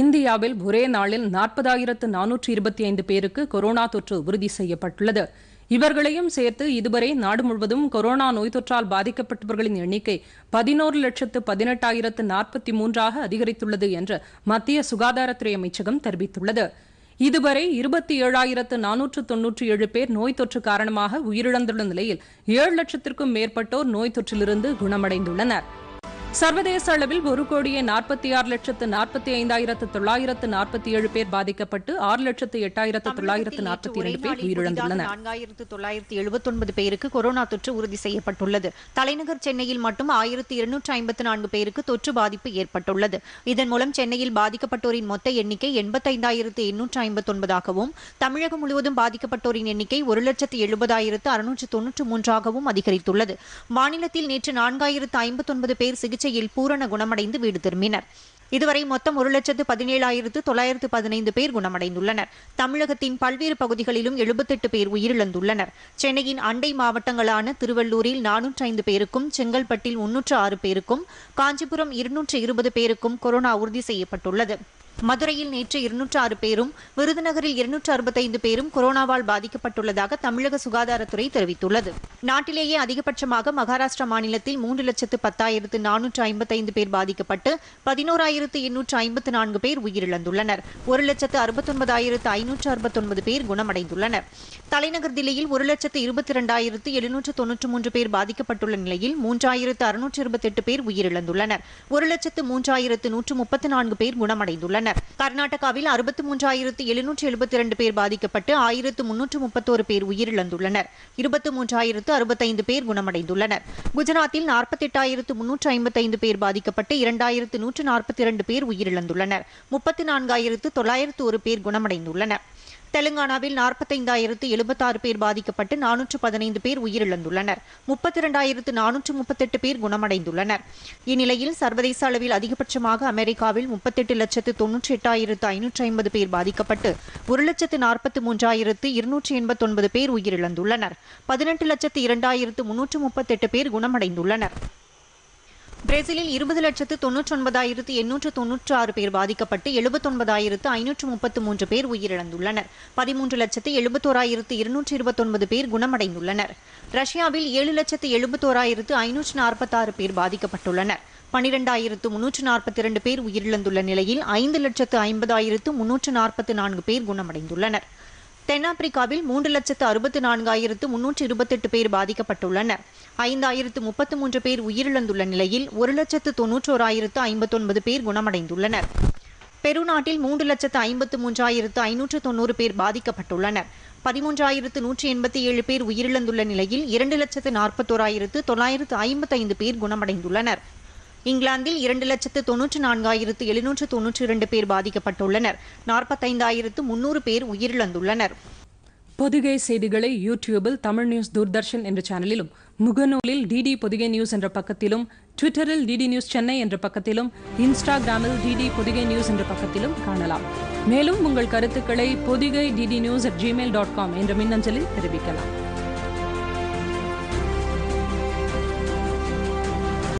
இந்தியாவில் ஒரே நாளில் நாற்பதாயிரத்து நானூற்றி இருபத்தி ஐந்து பேருக்கு கொரோனா தொற்று உறுதி செய்யப்பட்டுள்ளது இவர்களையும் சேர்த்து இதுவரை நாடு முழுவதும் கொரோனா நோய் தொற்றால் பாதிக்கப்பட்டவர்களின் எண்ணிக்கை பதினோரு லட்சத்து பதினெட்டாயிரத்து நாற்பத்தி மூன்றாக அதிகரித்துள்ளது என்று மத்திய சுகாதாரத்துறை அமைச்சகம் தெரிவித்துள்ளது இதுவரை இருபத்தி ஏழாயிரத்து நானூற்று தொன்னூற்றி ஏழு பேர் நோய் தொற்று காரணமாக உயிரிழந்துள்ள நிலையில் ஏழு லட்சத்திற்கும் மேற்பட்டோர் நோய் தொற்றிலிருந்து குணமடைந்துள்ளனா் சர்வதேச அளவில் ஒரு கோடியே நாற்பத்தி ஆறு லட்சத்து நாற்பத்தி ஐந்தாயிரத்து தொள்ளாயிரத்து நாற்பத்தி ஏழு பேர் பாதிக்கப்பட்டு ஆறு லட்சத்து எட்டாயிரத்து தொள்ளாயிரத்து நாற்பத்தி இரண்டு பேர் உயிரிழந்துள்ளனர் நான்காயிரத்து தொள்ளாயிரத்து எழுபத்தி ஒன்பது பேருக்கு கொரோனா தொற்று உறுதி செய்யப்பட்டுள்ளது தலைநகர் சென்னையில் மட்டும் ஆயிரத்து இருநூற்று ஐம்பத்து நான்கு பேருக்கு தொற்று பாதிப்பு ஏற்பட்டுள்ளது இதன் மூலம் சென்னையில் பாதிக்கப்பட்டோரின் மொத்த எண்ணிக்கை எண்பத்தைந்தாயிரத்து எண்ணூற்று ஐம்பத்தி ஒன்பதாகவும் தமிழகம் முழுவதும் பாதிக்கப்பட்டோரின் எண்ணிக்கை ஒரு லட்சத்து எழுபதாயிரத்து அறுநூற்று தொன்னூற்று மூன்றாகவும் அதிகரித்துள்ளது மாநிலத்தில் நேற்று நான்காயிரத்து ஐம்பத்தி ஒன்பது பேர் சிகிச்சை சிகிச்சையில் பூரண குணமடைந்து வீடு திரும்பினர் இதுவரை மொத்தம் ஒரு லட்சத்து பதினேழாயிரத்து தொள்ளாயிரத்து பதினைந்து பேர் குணமடைந்துள்ளனர் தமிழகத்தின் பல்வேறு பகுதிகளிலும் எழுபத்தெட்டு பேர் உயிரிழந்துள்ளனர் சென்னையின் அண்டை மாவட்டங்களான திருவள்ளூரில் நானூற்றி ஐந்து பேருக்கும் செங்கல்பட்டில் முன்னூற்று ஆறு பேருக்கும் காஞ்சிபுரம் இருநூற்று இருபது பேருக்கும் கொரோனா உறுதி செய்யப்பட்டுள்ளது மதுரையில் நேற்று இருநூற்று ஆறு பேரும் விருதுநகரில் இருநூற்று அறுபத்தைந்து பேரும் கொரோனாவால் பாதிக்கப்பட்டுள்ளதாக தமிழக சுகாதாரத்துறை தெரிவித்துள்ளது நாட்டிலேயே அதிகபட்சமாக மகாராஷ்டிரா மாநிலத்தில் மூன்று லட்சத்து பத்தாயிரத்து நானூற்று ஐம்பத்தைந்து பேர் பாதிக்கப்பட்டு பதினோராயிரத்து எண்ணூற்று ஐம்பத்து நான்கு பேர் உயிரிழந்துள்ளனர் ஒரு லட்சத்து அறுபத்தொன்பதாயிரத்து ஐநூற்று அறுபத்தொன்பது பேர் குணமடைந்துள்ளனர் தலைநகர் தில்லியில் ஒரு லட்சத்து இருபத்தி இரண்டாயிரத்து எழுநூற்று தொன்னூற்று மூன்று பேர் பாதிக்கப்பட்டுள்ள நிலையில் மூன்றாயிரத்து அறுநூற்று இருபத்தெட்டு பேர் உயிரிழந்துள்ளனர் ஒரு லட்சத்து மூன்றாயிரத்து நூற்று முப்பத்து நான்கு பேர் குணமடைந்துள்ளனர் கர்நாடகாவில் அறுபத்தி மூன்றாயிரத்து எழுநூற்று எழுபத்தி இரண்டு பேர் பாதிக்கப்பட்டு ஆயிரத்து முன்னூற்று முப்பத்தோரு பேர் உயிரிழந்துள்ளனர் இருபத்தி மூன்றாயிரத்து அறுபத்தைந்து பேர் குணமடைந்துள்ளனர் குஜராத்தில் நாற்பத்தெட்டாயிரத்து முன்னூற்று ஐம்பத்தைந்து பேர் பாதிக்கப்பட்டு இரண்டாயிரத்து நூற்று நாற்பத்தி இரண்டு பேர் உயிரிழந்துள்ளனர் முப்பத்தி நான்காயிரத்து தொள்ளாயிரத்து ஒரு பேர் குணமடைந்துள்ளனர் தெலுங்கானாவில் நாற்பத்தைந்தாயிரத்து எழுபத்தாறு பேர் பாதிக்கப்பட்டு நானூற்று பதினைந்து பேர் உயிரிழந்துள்ளனர் முப்பத்தி இரண்டாயிரத்து நானூற்று முப்பத்தெட்டு பேர் குணமடைந்துள்ளனர் இந்நிலையில் சர்வதேச அளவில் அதிகபட்சமாக அமெரிக்காவில் முப்பத்தெட்டு லட்சத்து தொன்னூற்றி எட்டாயிரத்து ஐநூற்று ஐம்பது பேர் பாதிக்கப்பட்டு ஒரு லட்சத்து நாற்பத்து மூன்றாயிரத்து இருநூற்றி எண்பத்தொன்பது பேர் உயிரிழந்துள்ளனர் பதினெட்டு லட்சத்து இரண்டாயிரத்து முன்னூற்று முப்பத்தெட்டு பேர் குணமடைந்துள்ளனர் பிரேசிலில் இருபது லட்சத்து தொன்னூற்றி ஒன்பதாயிரத்து எண்ணூற்று தொன்னூற்று ஆறு பேர் பாதிக்கப்பட்டு எழுபத்தொன்பதாயிரத்து ஐநூற்று முப்பத்து மூன்று பேர் உயிரிழந்துள்ளனர் பதிமூன்று லட்சத்து எழுபத்தோராயிரத்து இருநூற்றி இருபத்தொன்பது பேர் குணமடைந்துள்ளனர் ரஷ்யாவில் ஏழு லட்சத்து எழுபத்தோராயிரத்து ஐநூற்று நாற்பத்தாறு பேர் பாதிக்கப்பட்டுள்ளனர் பனிரெண்டாயிரத்து முன்னூற்று நாற்பத்தி இரண்டு பேர் உயிரிழந்துள்ள நிலையில் ஐந்து லட்சத்து ஐம்பதாயிரத்து முன்னூற்று நாற்பத்து நான்கு பேர் குணமடைந்துள்ளனர் தென்னாப்பிரிக்காவில் மூன்று லட்சத்து அறுபத்து நான்காயிரத்து முன்னூற்று இருபத்தெட்டு பேர் பாதிக்கப்பட்டுள்ளனர் ஐந்தாயிரத்து முப்பத்து மூன்று பேர் உயிரிழந்துள்ள நிலையில் ஒரு லட்சத்து தொன்னூற்றோராயிரத்து ஐம்பத்தொன்பது பேர் குணமடைந்துள்ளனர் பெருநாட்டில் மூன்று லட்சத்து ஐம்பத்து மூன்றாயிரத்து ஐநூற்று தொன்னூறு பேர் பாதிக்கப்பட்டுள்ளனர் பதிமூன்றாயிரத்து நூற்றி எண்பத்தி ஏழு பேர் உயிரிழந்துள்ள நிலையில் இரண்டு லட்சத்து நாற்பத்தோராயிரத்து தொள்ளாயிரத்து ஐம்பத்தைந்து பேர் குணமடைந்துள்ளனர் இங்கிலாந்தில் இரண்டு லட்சத்து தொன்னூற்று நான்காயிரத்து எழுநூற்று தொன்னூற்றி இரண்டு பேர் பாதிக்கப்பட்டுள்ளனர் நாற்பத்தைந்தாயிரத்து முன்னூறு பேர் உயிரிழந்துள்ளனர் பொதுகை செய்திகளை யூடியூபில் தமிழ் நியூஸ் தூர்தர்ஷன் என்ற சேனலிலும் முகநூலில் டிடி பொதுகை நியூஸ் என்ற பக்கத்திலும் ட்விட்டரில் டிடி நியூஸ் சென்னை என்ற பக்கத்திலும் இன்ஸ்டாகிராமில் டிடி பொதுகை நியூஸ் என்ற பக்கத்திலும் காணலாம் மேலும் உங்கள் கருத்துக்களை Podhigai DD news at gmail dot com என்ற மின்னஞ்சலில் தெரிவிக்கலாம்